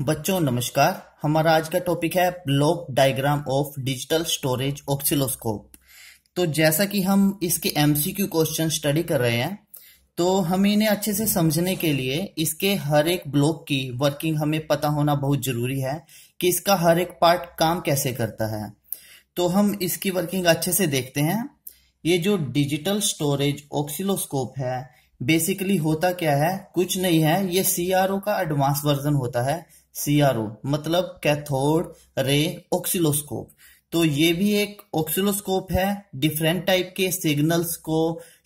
बच्चों नमस्कार हमारा आज का टॉपिक है block diagram of digital storage oscilloscope तो जैसा कि हम इसके एमसीक्यू क्वेश्चन स्टडी कर रहे हैं तो हमें इन्हें अच्छे से समझने के लिए इसके हर एक ब्लॉक की वर्किंग हमें पता होना बहुत ज़रूरी है कि इसका हर एक पार्ट काम कैसे करता है तो हम इसकी वर्किंग अच्छे से देखते हैं ये जो डिजिटल स्टोरेज ऑक्सिलोस्कोप है बेसिकली होता क्या है कुछ नहीं है ये सीआरओ का एडवांस वर्जन होता है सीआरओ मतलब कैथोड रे ऑक्सिलोस्कोप तो ये भी एक ऑक्सिलोस्कोप है डिफरेंट टाइप के सिग्नल्स को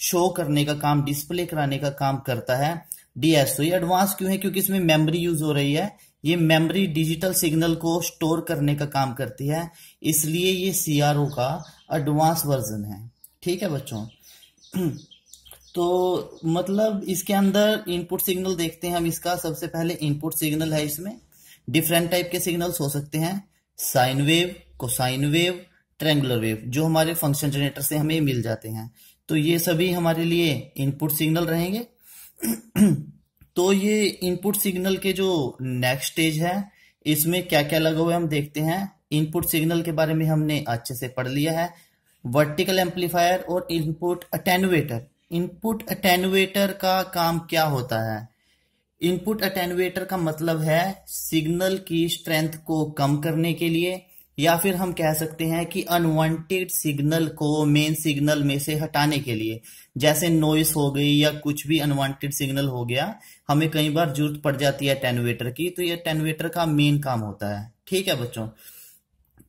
शो करने का काम डिस्प्ले कराने का काम करता है डीएसओ तो ये एडवांस क्यों है क्योंकि इसमें मेमोरी यूज हो रही है ये मेमोरी डिजिटल सिग्नल को स्टोर करने का काम करती है इसलिए ये सीआरओ का एडवांस वर्जन है ठीक है बच्चों तो मतलब इसके अंदर इनपुट सिग्नल देखते हैं हम इसका सबसे पहले इनपुट सिग्नल है इसमें डिफरेंट टाइप के सिग्नल्स हो सकते हैं sine wave cosine wave triangular wave जो हमारे फंक्शन जनरेटर से हमें मिल जाते हैं तो ये सभी हमारे लिए इनपुट सिग्नल रहेंगे तो ये इनपुट सिग्नल के जो नेक्स्ट स्टेज है इसमें क्या क्या लगा हुआ है हम देखते हैं इनपुट सिग्नल के बारे में हमने अच्छे से पढ़ लिया है वर्टिकल एम्पलीफायर और इनपुट अटेनुएटर इनपुट अटेनुएटर का काम क्या होता है इनपुट अटेनुएटर का मतलब है सिग्नल की स्ट्रेंथ को कम करने के लिए या फिर हम कह सकते हैं कि अनवांटेड सिग्नल को मेन सिग्नल में से हटाने के लिए जैसे नॉइस हो गई या कुछ भी अनवांटेड सिग्नल हो गया हमें कई बार जरूरत पड़ जाती है अटेनुएटर की तो ये अटेनुएटर का मेन काम होता है ठीक है बच्चों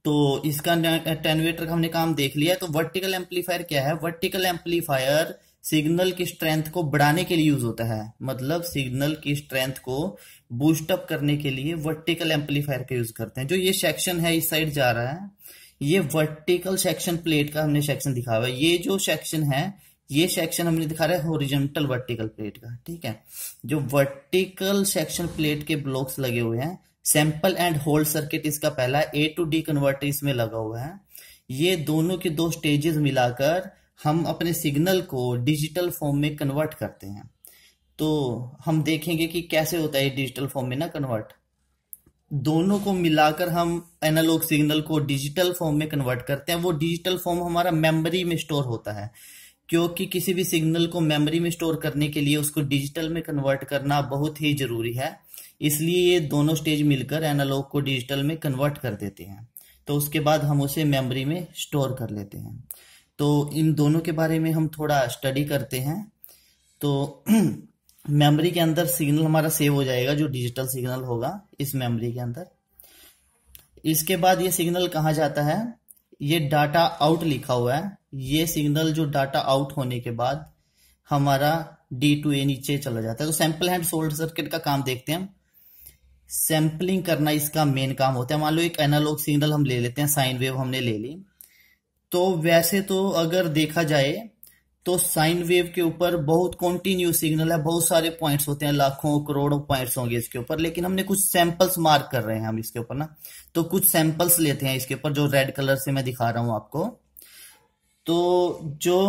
तो इसका अटेनुएटर का हमने काम देख लिया तो वर्टिकल एम्पलीफायर क्या है वर्टिकल एम्पलीफायर सिग्नल की स्ट्रेंथ को बढ़ाने के लिए यूज होता है मतलब सिग्नल की स्ट्रेंथ को बूस्टअप करने के लिए वर्टिकल एम्पलीफायर का यूज करते हैं जो ये सेक्शन है इस साइड जा रहा है ये वर्टिकल सेक्शन प्लेट का हमने सेक्शन दिखा हुआ है ये जो सेक्शन है ये सेक्शन हमने दिखा रहा है ओरिजेंटल वर्टिकल प्लेट का ठीक है जो वर्टिकल सेक्शन प्लेट के ब्लॉक्स लगे हुए हैं सैंपल एंड होल्ड सर्किट इसका पहला ए टू डी कन्वर्टर इसमें लगा हुआ है ये दोनों के दो स्टेजेस मिलाकर हम अपने सिग्नल को डिजिटल फॉर्म में कन्वर्ट करते हैं तो हम देखेंगे कि कैसे होता है डिजिटल फॉर्म में ना कन्वर्ट दोनों को मिलाकर हम एनालॉग सिग्नल को डिजिटल फॉर्म में कन्वर्ट करते हैं वो डिजिटल फॉर्म हमारा मेमोरी में स्टोर होता है क्योंकि किसी भी सिग्नल को मेमोरी में स्टोर करने के लिए उसको डिजिटल में कन्वर्ट करना बहुत ही जरूरी है इसलिए ये दोनों स्टेज मिलकर एनालॉग को डिजिटल में कन्वर्ट कर देते हैं तो उसके बाद हम उसे मेमोरी में स्टोर कर लेते हैं तो इन दोनों के बारे में हम थोड़ा स्टडी करते हैं तो मेमोरी के अंदर सिग्नल हमारा सेव हो जाएगा जो डिजिटल सिग्नल होगा इस मेमोरी के अंदर इसके बाद ये सिग्नल कहाँ जाता है ये डाटा आउट लिखा हुआ है ये सिग्नल जो डाटा आउट होने के बाद हमारा डी टू ए नीचे चला जाता है तो सैंपल हैंड सोल्ड सर्किट का काम देखते हैं हम सैम्पलिंग करना इसका मेन काम होता है मान लो एक एनालॉग सिग्नल हम ले लेते हैं साइन वेव हमने ले ली तो वैसे तो अगर देखा जाए तो साइन वेव के ऊपर बहुत कॉन्टिन्यू सिग्नल है बहुत सारे पॉइंट्स होते हैं लाखों करोड़ों पॉइंट्स होंगे इसके ऊपर लेकिन हमने कुछ सैंपल्स मार्क कर रहे हैं हम इसके ऊपर ना तो कुछ सैंपल्स लेते हैं इसके ऊपर जो रेड कलर से मैं दिखा रहा हूं आपको तो जो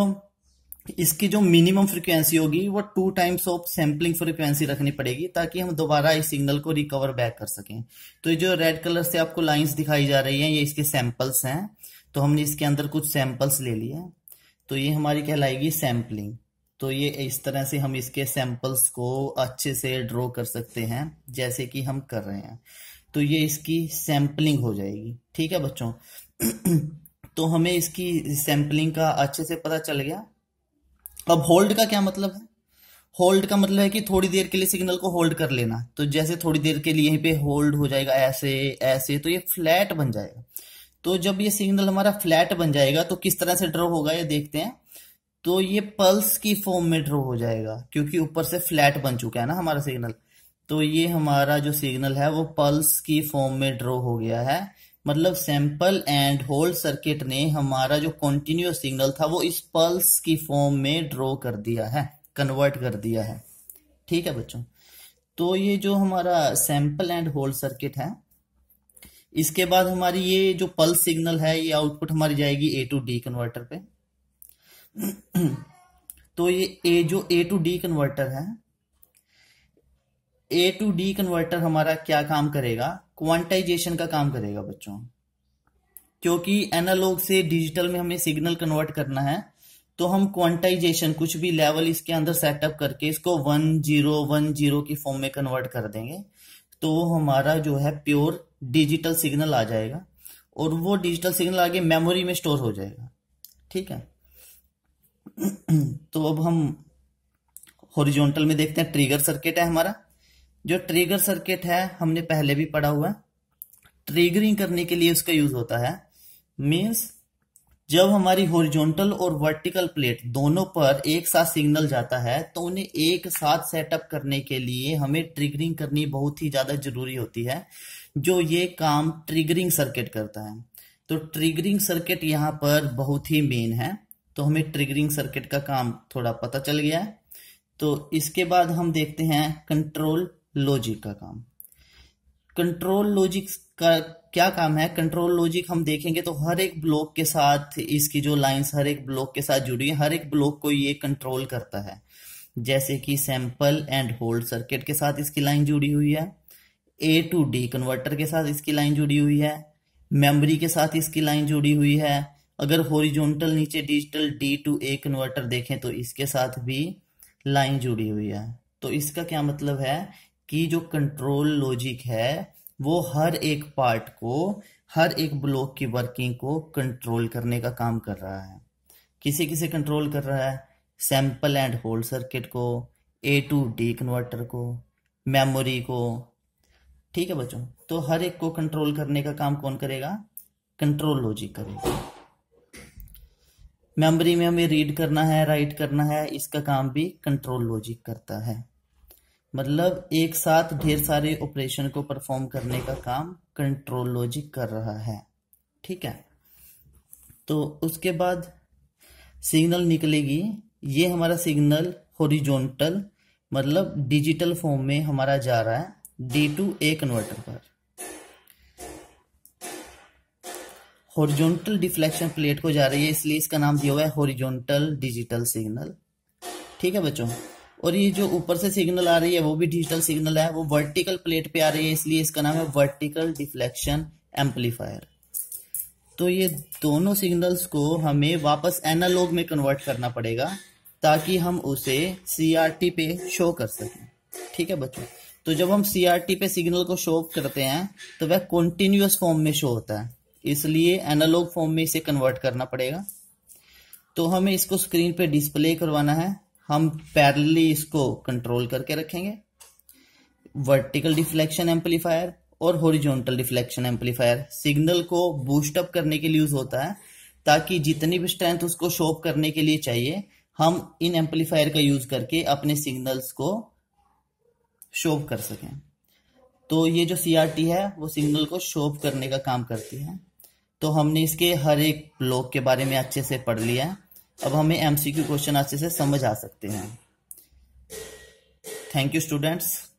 इसकी जो मिनिमम फ्रिक्वेंसी होगी वो two times of sampling frequency रखनी पड़ेगी ताकि हम दोबारा इस सिग्नल को रिकवर बैक कर सकें तो ये जो रेड कलर से आपको लाइंस दिखाई जा रही हैं ये इसके सैंपल्स हैं तो हमने इसके अंदर कुछ सैंपल्स ले लिए तो ये हमारी कहलाएगी सैम्पलिंग तो ये इस तरह से हम इसके सैंपल्स को अच्छे से ड्रॉ कर सकते हैं जैसे कि हम कर रहे हैं तो ये इसकी सैम्पलिंग हो जाएगी ठीक है बच्चों तो हमें इसकी सैम्पलिंग का अच्छे से पता चल गया अब होल्ड का क्या मतलब है होल्ड का मतलब है कि थोड़ी देर के लिए सिग्नल को होल्ड कर लेना तो जैसे थोड़ी देर के लिए यहीं पे होल्ड हो जाएगा ऐसे ऐसे तो ये फ्लैट बन जाएगा तो जब ये सिग्नल हमारा फ्लैट बन जाएगा तो किस तरह से ड्रॉ होगा ये देखते हैं तो ये पल्स की फॉर्म में ड्रॉ हो जाएगा क्योंकि ऊपर से फ्लैट बन चुका है ना हमारा सिग्नल तो ये हमारा जो सिग्नल है वो पल्स की फॉर्म में ड्रॉ हो गया है मतलब सैंपल एंड होल्ड सर्किट ने हमारा जो कॉन्टिन्यूस सिग्नल था वो इस पल्स की फॉर्म में ड्रॉ कर दिया है कन्वर्ट कर दिया है ठीक है बच्चों तो ये जो हमारा सैंपल एंड होल्ड सर्किट है इसके बाद हमारी ये जो पल्स सिग्नल है ये आउटपुट हमारी जाएगी ए टू डी कन्वर्टर पे तो ये ए जो ए टू डी कन्वर्टर है ए टू डी कन्वर्टर हमारा क्या काम करेगा क्वांटाइजेशन का काम करेगा बच्चों क्योंकि एनालॉग से डिजिटल में हमें सिग्नल कन्वर्ट करना है तो हम क्वांटाइजेशन कुछ भी लेवल इसके अंदर सेटअप करके इसको वन जीरो वन जीरो की फॉर्म में कन्वर्ट कर देंगे तो हमारा जो है प्योर डिजिटल सिग्नल आ जाएगा और वो डिजिटल सिग्नल आगे मेमोरी में स्टोर हो जाएगा ठीक है तो अब हम हॉरिजॉन्टल में देखते हैं ट्रिगर सर्किट है हमारा जो ट्रिगर सर्किट है हमने पहले भी पढ़ा हुआ है ट्रिगरिंग करने के लिए उसका यूज होता है मीन्स जब हमारी हॉरिजॉन्टल और वर्टिकल प्लेट दोनों पर एक साथ सिग्नल जाता है तो उन्हें एक साथ सेटअप करने के लिए हमें ट्रिगरिंग करनी बहुत ही ज़्यादा जरूरी होती है जो ये काम ट्रिगरिंग सर्किट करता है तो ट्रिगरिंग सर्किट यहाँ पर बहुत ही मेन है तो हमें ट्रिगरिंग सर्किट का काम थोड़ा पता चल गया है तो इसके बाद हम देखते हैं कंट्रोल लॉजिक का काम कंट्रोल लॉजिक का क्या काम है कंट्रोल लॉजिक हम देखेंगे तो हर एक ब्लॉक के साथ इसकी जो लाइंस हर एक ब्लॉक के साथ जुड़ी है हर एक ब्लॉक को ये कंट्रोल करता है जैसे कि सैंपल एंड होल्ड सर्किट के साथ इसकी लाइन जुड़ी हुई है ए टू डी कन्वर्टर के साथ इसकी लाइन जुड़ी हुई है मेमोरी के साथ इसकी लाइन जुड़ी हुई है अगर होरिजोनटल नीचे digital D to A converter देखें तो इसके साथ भी लाइन जुड़ी हुई है तो इसका क्या मतलब है कि जो कंट्रोल लॉजिक है वो हर एक पार्ट को हर एक ब्लॉक की वर्किंग को कंट्रोल करने का काम कर रहा है किसे किसे कंट्रोल कर रहा है सैंपल एंड होल्ड सर्किट को ए टू डी कन्वर्टर को मेमोरी को ठीक है बच्चों तो हर एक को कंट्रोल करने का काम कौन करेगा कंट्रोल लॉजिक करेगा मेमोरी में हमें रीड करना है राइट करना है इसका काम भी कंट्रोल लॉजिक करता है मतलब एक साथ ढेर सारे ऑपरेशन को परफॉर्म करने का काम कंट्रोल लॉजिक कर रहा है ठीक है तो उसके बाद सिग्नल निकलेगी ये हमारा सिग्नल होरिजोनटल मतलब डिजिटल फॉर्म में हमारा जा रहा है डी टू ए कन्वर्टर पर हॉरिजॉन्टल डिफ्लेक्शन प्लेट को जा रही है इसलिए इसका नाम दिया हुआ है हॉरिजॉन्टल डिजिटल सिग्नल ठीक है बच्चों और ये जो ऊपर से सिग्नल आ रही है वो भी डिजिटल सिग्नल है वो वर्टिकल प्लेट पे आ रही है इसलिए इसका नाम है वर्टिकल डिफ्लेक्शन एम्पलीफायर तो ये दोनों सिग्नल्स को हमें वापस एनालॉग में कन्वर्ट करना पड़ेगा ताकि हम उसे सी पे शो कर सकें ठीक है बच्चों तो जब हम सी पे सिग्नल को शो करते हैं तो वह कॉन्टिन्यूस फॉर्म में शो होता है इसलिए एनालॉग फॉर्म में इसे कन्वर्ट करना पड़ेगा तो हमें इसको स्क्रीन पे डिस्प्ले करवाना है हम पैरली इसको कंट्रोल करके रखेंगे वर्टिकल डिफ्लेक्शन एम्पलीफायर और होरिजोनटल डिफ्लेक्शन एम्पलीफायर सिग्नल को बूस्ट अप करने के लिए यूज होता है ताकि जितनी भी स्ट्रेंथ उसको शोप करने के लिए चाहिए हम इन एम्पलीफायर का यूज करके अपने सिग्नल्स को शोप कर सकें तो ये जो सी है वो सिग्नल को शॉप करने का काम करती है तो हमने इसके हर एक ब्लॉक के बारे में अच्छे से पढ़ लिया है अब हमें एमसीक्यू क्वेश्चन अच्छे से समझ आ सकते हैं थैंक यू स्टूडेंट्स